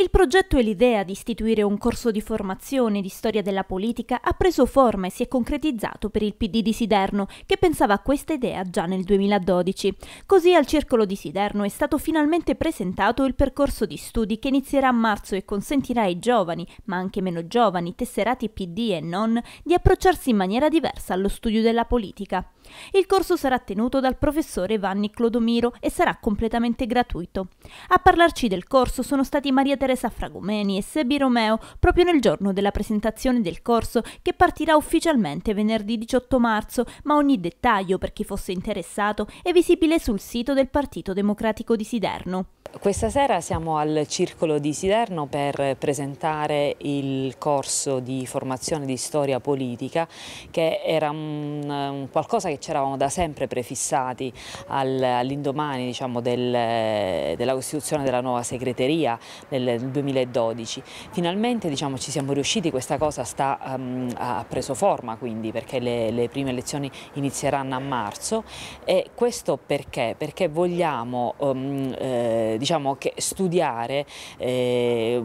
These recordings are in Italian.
Il progetto e l'idea di istituire un corso di formazione di storia della politica ha preso forma e si è concretizzato per il PD di Siderno, che pensava a questa idea già nel 2012. Così al Circolo di Siderno è stato finalmente presentato il percorso di studi che inizierà a marzo e consentirà ai giovani, ma anche meno giovani, tesserati PD e non, di approcciarsi in maniera diversa allo studio della politica. Il corso sarà tenuto dal professore Vanni Clodomiro e sarà completamente gratuito. A parlarci del corso sono stati Maria Teresa Teresa Fragomeni e Sebi Romeo proprio nel giorno della presentazione del corso che partirà ufficialmente venerdì 18 marzo, ma ogni dettaglio per chi fosse interessato è visibile sul sito del Partito Democratico di Siderno. Questa sera siamo al Circolo di Siderno per presentare il corso di formazione di storia politica che era un, un qualcosa che c'eravamo da sempre prefissati all'indomani diciamo, del, della costituzione della nuova segreteria nel del 2012. Finalmente diciamo, ci siamo riusciti, questa cosa sta, um, ehm, ha preso forma quindi perché le, le, prime elezioni inizieranno a marzo e questo perché? Perché vogliamo um, eh, diciamo studiare eh,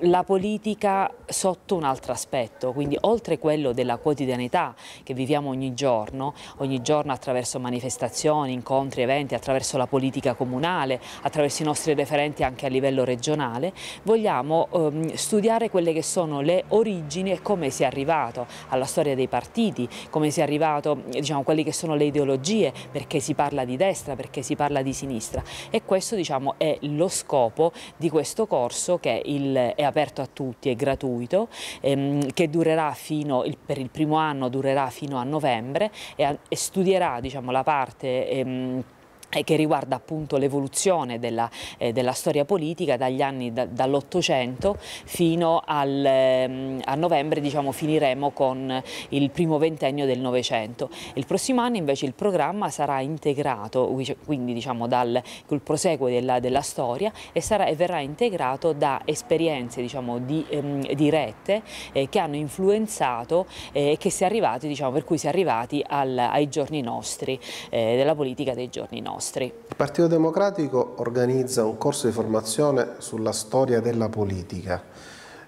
la politica sotto un altro aspetto, quindi oltre quello della quotidianità che viviamo ogni giorno, ogni giorno attraverso manifestazioni, incontri, eventi, attraverso la politica comunale, attraverso i nostri referenti anche a livello regionale, vogliamo ehm, studiare quelle che sono le origini e come si è arrivato alla storia dei partiti, come si è arrivato diciamo, quelle che sono le ideologie, perché si parla di destra, perché si parla di sinistra e questo diciamo, è lo scopo di questo corso che il, è aperto a tutti, è gratuito, ehm, che durerà fino, il, per il primo anno durerà fino a novembre e, a, e studierà diciamo, la parte... Ehm, che riguarda appunto l'evoluzione della, eh, della, storia politica dagli anni da, dall'Ottocento fino al, eh, a novembre diciamo, finiremo con il primo ventennio del Novecento. Il prossimo anno invece il programma sarà integrato, quindi diciamo dal col proseguo della, della storia e, sarà, e, verrà integrato da esperienze diciamo, di, ehm, dirette eh, che hanno influenzato eh, e che si è arrivati, diciamo, per cui si è arrivati al, ai giorni nostri, eh, della politica dei giorni nostri nostri. Il Partito Democratico organizza un corso di formazione sulla storia della politica.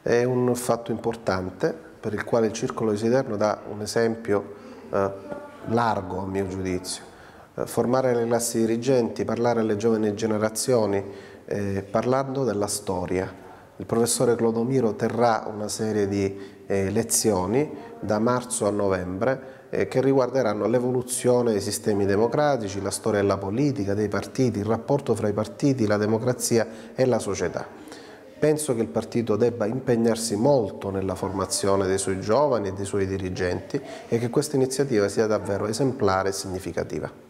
È un fatto importante per il quale il Circolo di Siderno dà un esempio eh, largo a mio giudizio. Eh, formare le classi dirigenti, parlare alle giovani generazioni, eh, parlando della storia. Il professore Clodomiro terrà una serie di eh, lezioni da marzo a novembre eh, che riguarderanno l'evoluzione dei sistemi democratici, la storia della politica, dei partiti, il rapporto fra i partiti, la democrazia e la società. Penso che il partito debba impegnarsi molto nella formazione dei suoi giovani e dei suoi dirigenti e che questa iniziativa sia davvero esemplare e significativa.